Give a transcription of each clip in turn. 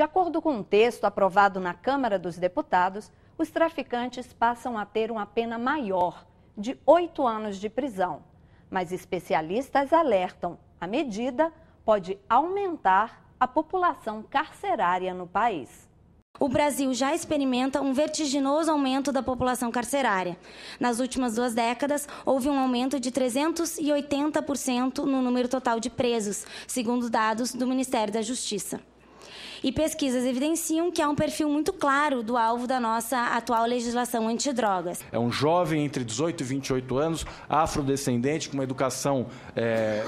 De acordo com um texto aprovado na Câmara dos Deputados, os traficantes passam a ter uma pena maior, de oito anos de prisão. Mas especialistas alertam: a medida pode aumentar a população carcerária no país. O Brasil já experimenta um vertiginoso aumento da população carcerária. Nas últimas duas décadas, houve um aumento de 380% no número total de presos, segundo dados do Ministério da Justiça. E pesquisas evidenciam que há um perfil muito claro do alvo da nossa atual legislação antidrogas. É um jovem entre 18 e 28 anos, afrodescendente, com uma educação é,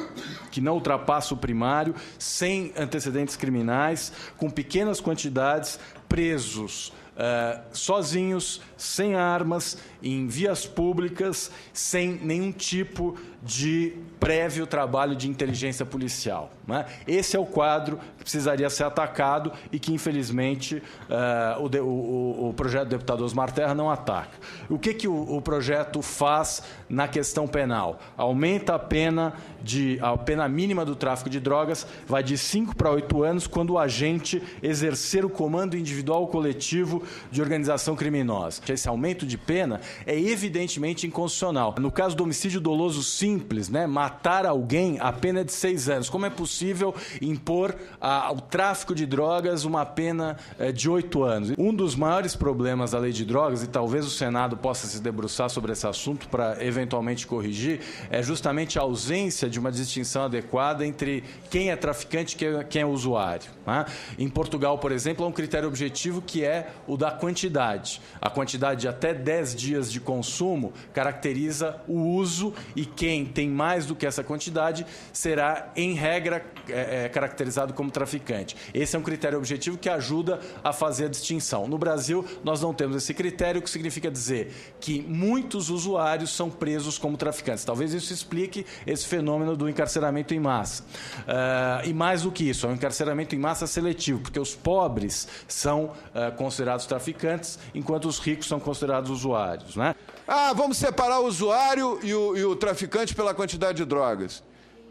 que não ultrapassa o primário, sem antecedentes criminais, com pequenas quantidades, presos. Uh, sozinhos, sem armas, em vias públicas, sem nenhum tipo de prévio trabalho de inteligência policial. Né? Esse é o quadro que precisaria ser atacado e que, infelizmente, uh, o, de, o, o, projeto do deputado Osmar Terra não ataca. O que, que o, o, projeto faz na questão penal? Aumenta a pena, de, a pena mínima do tráfico de drogas, vai de 5 para 8 anos quando o agente exercer o comando individual ou coletivo de organização criminosa. Esse aumento de pena é evidentemente inconstitucional. No caso do homicídio doloso, sim, simples, né? Matar alguém a pena é de seis anos. Como é possível impor ah, ao tráfico de drogas uma pena eh, de oito anos? Um dos maiores problemas da lei de drogas, e talvez o Senado possa se debruçar sobre esse assunto para eventualmente corrigir, é justamente a ausência de uma distinção adequada entre quem é traficante e é, quem é usuário. Né? Em Portugal, por exemplo, há um critério objetivo que é o da quantidade. A quantidade de até 10 dias de consumo caracteriza o uso e quem tem mais do que essa quantidade será, em regra, é, é, caracterizado como traficante. Esse é um critério objetivo que ajuda a fazer a distinção. No Brasil, nós não temos esse critério, o que significa dizer que muitos usuários são presos como traficantes. Talvez isso explique esse fenômeno do encarceramento em massa. Uh, e mais do que isso, é um encarceramento em massa seletivo, porque os pobres são uh, considerados traficantes, enquanto os ricos são considerados usuários. Né? Ah, vamos separar o usuário e o, e o traficante pela quantidade de drogas.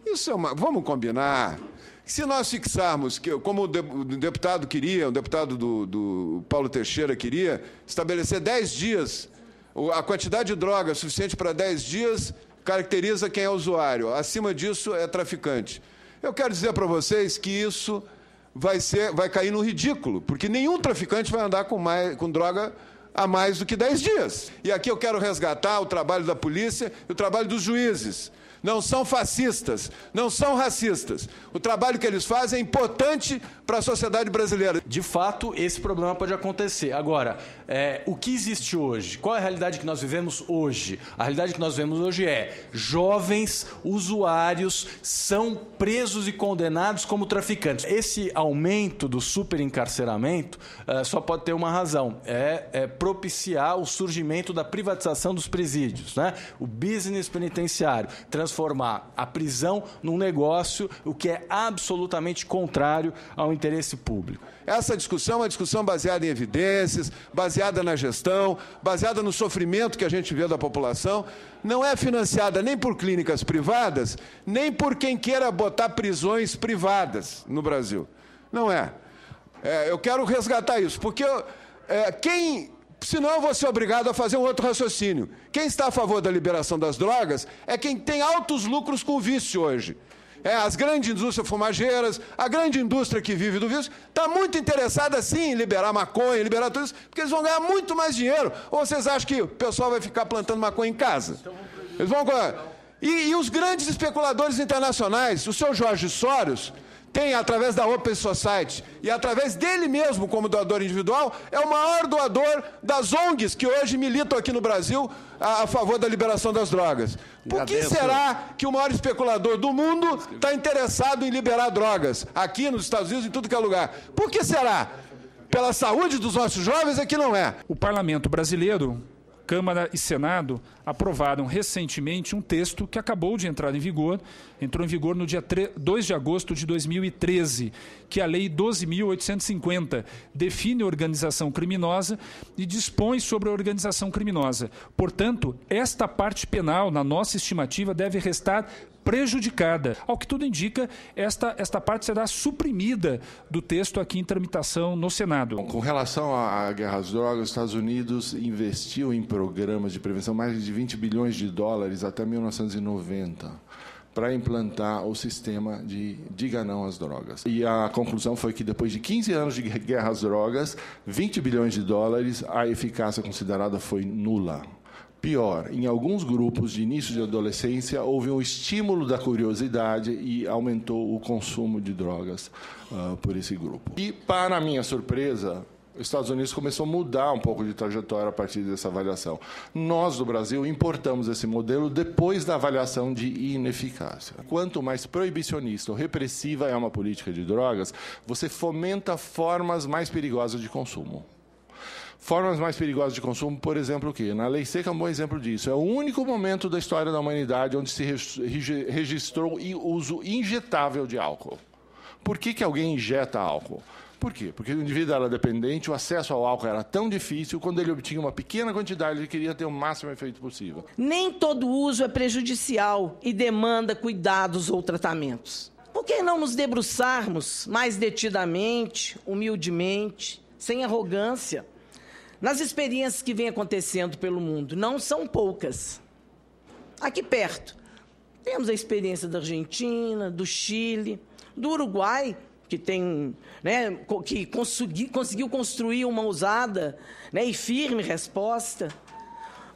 Isso é uma. Vamos combinar. Se nós fixarmos, como o deputado queria, o deputado do, do Paulo Teixeira queria, estabelecer 10 dias, a quantidade de droga suficiente para 10 dias caracteriza quem é usuário. Acima disso é traficante. Eu quero dizer para vocês que isso vai, ser, vai cair no ridículo, porque nenhum traficante vai andar com, mais, com droga há mais do que 10 dias. E aqui eu quero resgatar o trabalho da polícia e o trabalho dos juízes. Não são fascistas, não são racistas. O trabalho que eles fazem é importante para a sociedade brasileira. De fato, esse problema pode acontecer. Agora, é, o que existe hoje? Qual é a realidade que nós vivemos hoje? A realidade que nós vemos hoje é jovens usuários são presos e condenados como traficantes. Esse aumento do superencarceramento é, só pode ter uma razão. É, é propiciar o surgimento da privatização dos presídios, né? o business penitenciário, transformar a prisão num negócio, o que é absolutamente contrário ao interesse público. Essa discussão é uma discussão baseada em evidências, baseada na gestão, baseada no sofrimento que a gente vê da população. Não é financiada nem por clínicas privadas, nem por quem queira botar prisões privadas no Brasil. Não é. é eu quero resgatar isso, porque é, quem senão eu vou ser obrigado a fazer um outro raciocínio. Quem está a favor da liberação das drogas é quem tem altos lucros com o vício hoje. É, as grandes indústrias fumageiras, a grande indústria que vive do vício, está muito interessada sim em liberar maconha, liberar tudo isso, porque eles vão ganhar muito mais dinheiro. Ou vocês acham que o pessoal vai ficar plantando maconha em casa? Eles vão. E, e os grandes especuladores internacionais, o seu Jorge Soros tem através da Open Society e através dele mesmo como doador individual, é o maior doador das ONGs que hoje militam aqui no Brasil a, a favor da liberação das drogas. Por que será que o maior especulador do mundo está interessado em liberar drogas aqui nos Estados Unidos, em tudo que é lugar? Por que será? Pela saúde dos nossos jovens é que não é. O parlamento brasileiro Câmara e Senado aprovaram recentemente um texto que acabou de entrar em vigor, entrou em vigor no dia 3, 2 de agosto de 2013, que é a Lei 12.850, define organização criminosa e dispõe sobre a organização criminosa. Portanto, esta parte penal, na nossa estimativa, deve restar prejudicada. Ao que tudo indica, esta, esta parte será suprimida do texto aqui em tramitação no Senado. Com relação à guerra às drogas, os Estados Unidos investiu em programas de prevenção mais de 20 bilhões de dólares até 1990 para implantar o sistema de diga não às drogas. E a conclusão foi que depois de 15 anos de guerra às drogas, 20 bilhões de dólares, a eficácia considerada foi nula. Pior, em alguns grupos de início de adolescência houve um estímulo da curiosidade e aumentou o consumo de drogas uh, por esse grupo. E, para minha surpresa, os Estados Unidos começou a mudar um pouco de trajetória a partir dessa avaliação. Nós, do Brasil, importamos esse modelo depois da avaliação de ineficácia. Quanto mais proibicionista ou repressiva é uma política de drogas, você fomenta formas mais perigosas de consumo. Formas mais perigosas de consumo, por exemplo, o quê? Na lei seca é um bom exemplo disso. É o único momento da história da humanidade onde se registrou uso injetável de álcool. Por que, que alguém injeta álcool? Por quê? Porque o indivíduo era dependente, o acesso ao álcool era tão difícil, quando ele obtinha uma pequena quantidade, ele queria ter o máximo efeito possível. Nem todo uso é prejudicial e demanda cuidados ou tratamentos. Por que não nos debruçarmos mais detidamente, humildemente, sem arrogância, nas experiências que vêm acontecendo pelo mundo, não são poucas. Aqui perto, temos a experiência da Argentina, do Chile, do Uruguai, que tem, né, que consegui, conseguiu construir uma ousada né, e firme resposta.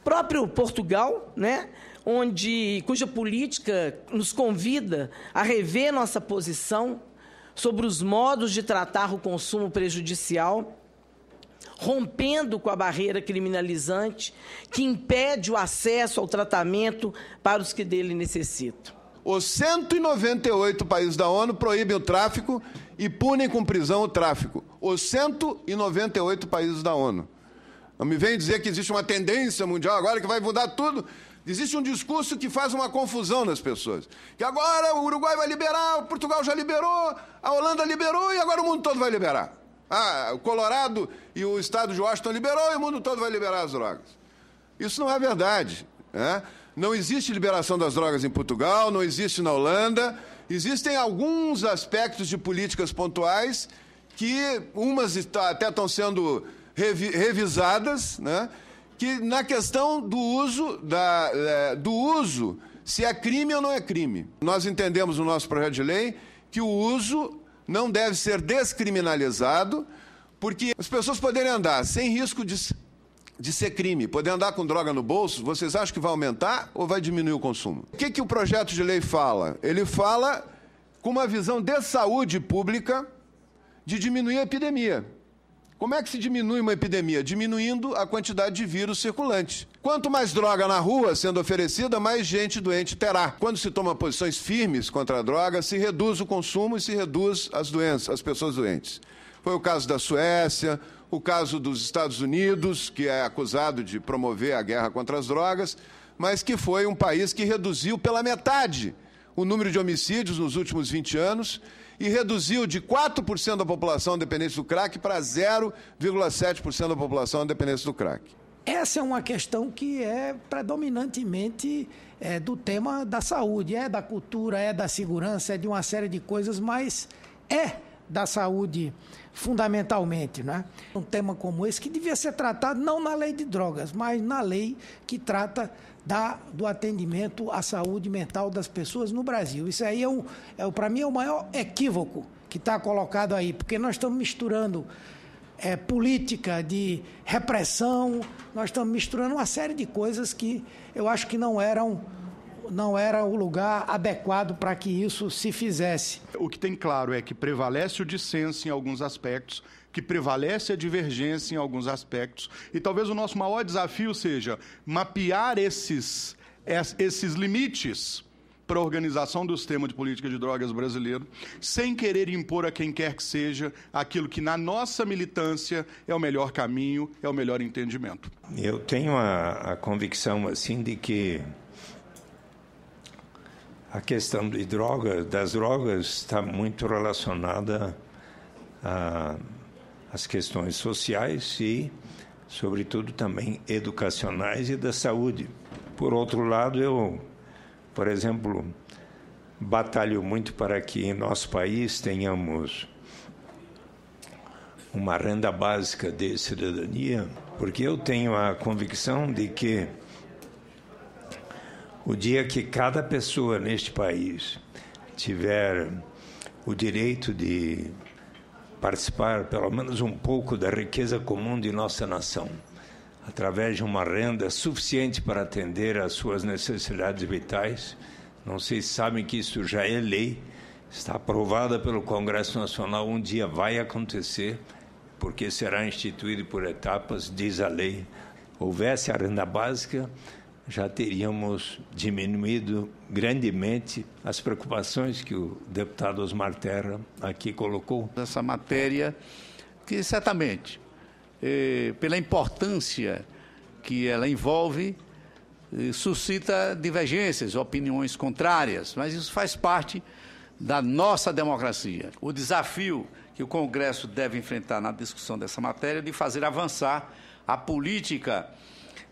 Próprio Portugal, né, onde cuja política nos convida a rever nossa posição sobre os modos de tratar o consumo prejudicial rompendo com a barreira criminalizante que impede o acesso ao tratamento para os que dele necessitam. Os 198 países da ONU proíbem o tráfico e punem com prisão o tráfico. Os 198 países da ONU. Não me vem dizer que existe uma tendência mundial agora que vai mudar tudo. Existe um discurso que faz uma confusão nas pessoas. Que agora o Uruguai vai liberar, o Portugal já liberou, a Holanda liberou e agora o mundo todo vai liberar. Ah, o Colorado e o estado de Washington liberou e o mundo todo vai liberar as drogas. Isso não é verdade. Né? Não existe liberação das drogas em Portugal, não existe na Holanda. Existem alguns aspectos de políticas pontuais que umas até estão sendo revi revisadas, né? que na questão do uso, da, é, do uso, se é crime ou não é crime. Nós entendemos no nosso projeto de lei que o uso não deve ser descriminalizado, porque as pessoas poderem andar sem risco de, de ser crime, poder andar com droga no bolso, vocês acham que vai aumentar ou vai diminuir o consumo? O que, que o projeto de lei fala? Ele fala com uma visão de saúde pública de diminuir a epidemia. Como é que se diminui uma epidemia? Diminuindo a quantidade de vírus circulante. Quanto mais droga na rua sendo oferecida, mais gente doente terá. Quando se toma posições firmes contra a droga, se reduz o consumo e se reduz as doenças, as pessoas doentes. Foi o caso da Suécia, o caso dos Estados Unidos, que é acusado de promover a guerra contra as drogas, mas que foi um país que reduziu pela metade o número de homicídios nos últimos 20 anos e reduziu de 4% da população dependente do crack para 0,7% da população dependente do crack. Essa é uma questão que é predominantemente é, do tema da saúde, é da cultura, é da segurança, é de uma série de coisas, mas é da saúde fundamentalmente, né? Um tema como esse que devia ser tratado não na lei de drogas, mas na lei que trata da, do atendimento à saúde mental das pessoas no Brasil. Isso aí, é, é o, é, para mim, é o maior equívoco que está colocado aí, porque nós estamos misturando é, política de repressão, nós estamos misturando uma série de coisas que eu acho que não eram não era o lugar adequado para que isso se fizesse. O que tem claro é que prevalece o dissenso em alguns aspectos, que prevalece a divergência em alguns aspectos, e talvez o nosso maior desafio seja mapear esses, esses limites para a organização do sistema de política de drogas brasileiro, sem querer impor a quem quer que seja aquilo que, na nossa militância, é o melhor caminho, é o melhor entendimento. Eu tenho a, a convicção, assim, de que a questão de droga, das drogas está muito relacionada às questões sociais e, sobretudo, também educacionais e da saúde. Por outro lado, eu, por exemplo, batalho muito para que em nosso país tenhamos uma renda básica de cidadania, porque eu tenho a convicção de que o dia que cada pessoa neste país tiver o direito de participar, pelo menos um pouco, da riqueza comum de nossa nação, através de uma renda suficiente para atender às suas necessidades vitais. Não sei se sabem que isso já é lei, está aprovada pelo Congresso Nacional, um dia vai acontecer, porque será instituído por etapas, diz a lei. Houvesse a renda básica, já teríamos diminuído grandemente as preocupações que o deputado Osmar Terra aqui colocou. Essa matéria, que certamente, eh, pela importância que ela envolve, eh, suscita divergências, opiniões contrárias, mas isso faz parte da nossa democracia. O desafio que o Congresso deve enfrentar na discussão dessa matéria é de fazer avançar a política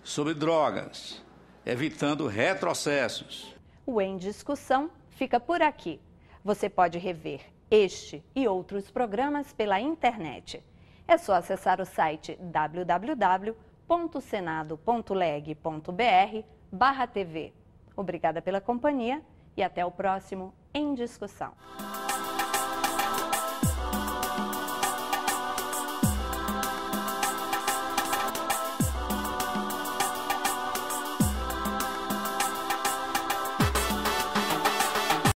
sobre drogas evitando retrocessos. O Em Discussão fica por aqui. Você pode rever este e outros programas pela internet. É só acessar o site www.senado.leg.br barra TV. Obrigada pela companhia e até o próximo Em Discussão.